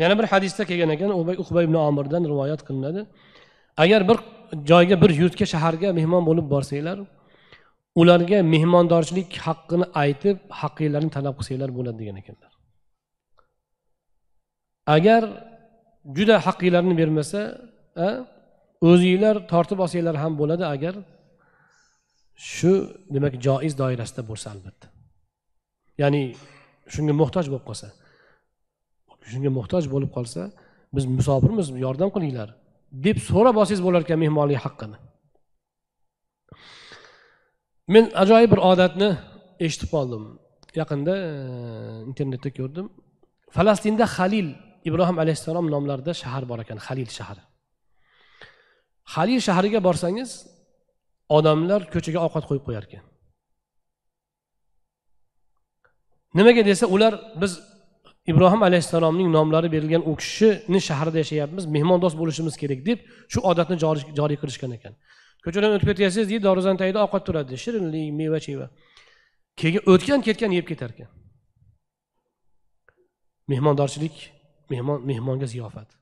yana bir hadisda kelgan ekan uqbay ibn omirdan rivoyat qilinadi agar bir joyga bir yurtga shaharga mehmon bo'lib borsanglar ularga mehmondorchilik haqqini aytib haqqinglarni talab qilsanglar bo'ladi degan ekanlar agar juda haqqinglarni bermasa o'zinglar tortib olsanglar ham bo'ladi agar shu demak joiz doirasida bo'lsa albatta ya'ni shunga muhtoj bo'lib qolsa shunga muhtoj bo'lib qolsa biz musofirmiz yordam qilinglar deb so'rab olsangiz bo'larkan mehmonlik haqqini men ajoyib bir odatni eshitib qoldim yaqinda internetda ko'rdim falastinda halil ibrohim alayhissalom nomlarida shahar bor ekan halil shahri halil shahriga borsangiz odamlar ko'chaga ovqat qo'yib qo'yar ekan nimaga desa ular biz ibrohim alayhissalomning nomlari berilgan u kishini shahrida yashayapmiz mehmondo'st bo'lishimiz kerak deb shu odatni joriy qilishgan ekan ko'chadan o'tib ketayotsangiz deydi dorizani tagida ovqat turadi shirinlik meva cheva keyin o'tgan ketgan yeb ketar ekan mehmondorchilik mehmon mehmonga ziyofat